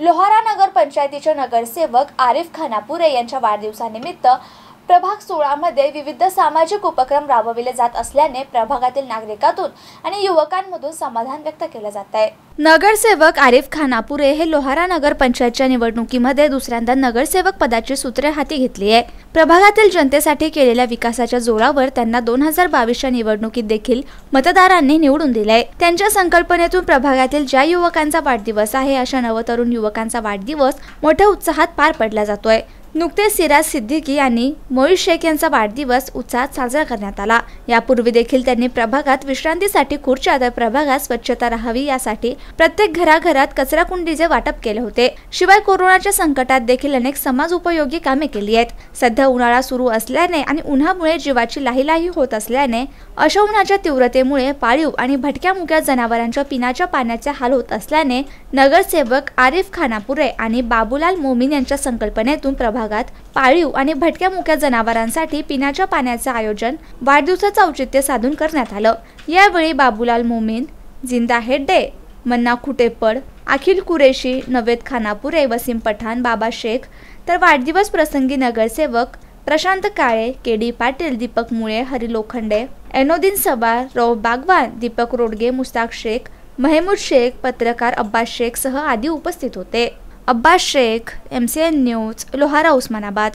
लोहारा नगर पंचायतीचे नगरसेवक आरिफ खानापुरे यांच्या वाढदिवसानिमित्त प्रभाग सोळामध्ये विविध सामाजिक उपक्रम राबविले जात असल्याने प्रभागातील नागरिकातून आणि युवकांमधून समाधान व्यक्त केलं जात आहे नगरसेवक आरिफ खानापुरे हे लोहारा नगर पंचायतच्या निवडणुकीमध्ये दुसऱ्यांदा नगरसेवक पदाची सूत्रे हाती घेतली आहे प्रभागातील जनतेसाठी केलेल्या विकासाच्या जोरावर त्यांना दोन हजार बावीसच्या निवडणुकीत देखील मतदारांनी निवडून दिलाय त्यांच्या संकल्पनेतून प्रभागातील ज्या युवकांचा वाढदिवस आहे अशा नवतरुण युवकांचा वाढदिवस मोठ्या उत्साहात पार पडला जातोय नुकतेच सिराज सिद्दीकी आणि मोईश शेख यांचा वाढदिवस उत्साहात साजरा करण्यात आला यापूर्वी देखील त्यांनी प्रभागात विश्रांतीसाठी खुर्च्या तर प्रभागात स्वच्छता राहावी यासाठी प्रत्येक घराघरात कचराकुंडीचे वाटप केले होते शिवाय कोरोनाच्या संकटात देखील अनेक समाज उपयोगी कामे केली आहेत सध्या उन्हाळा सुरू असल्याने आणि उन्हामुळे जीवाची लाहीलाही होत असल्याने अशा उन्हाच्या तीव्रतेमुळे पाळीव आणि भटक्या मुक्या जनावरांच्या पिण्याच्या पाण्याचे हाल होत असल्याने नगरसेवक आरिफ खानापुरे आणि बाबूलाल मोमीन यांच्या संकल्पनेतून प्रभाग भागात पाळीव आणि भटक्या मुक्या जनावरांसाठी पिण्याच्या पाण्याचे आयोजन वाढदिवसाचं औचित्य साधून करण्यात आलं यावेळी बाबूलाल मोमीन जिंदा हेड्डे मन्ना खुटेपड अखिल कुरेशी नवेद खानापुरे वसीम पठाण बाबा शेख तर वाढदिवस प्रसंगी नगरसेवक प्रशांत काळे के डी पाटील दीपक मुळे हरी लोखंडे एनोदिन सवार रौ बागवान दीपक रोडगे मुस्ताक शेख महेमूद शेख पत्रकार अब्बास शेख सह आदी उपस्थित होते Abbas Shaikh M C N news Lohara Osmanabad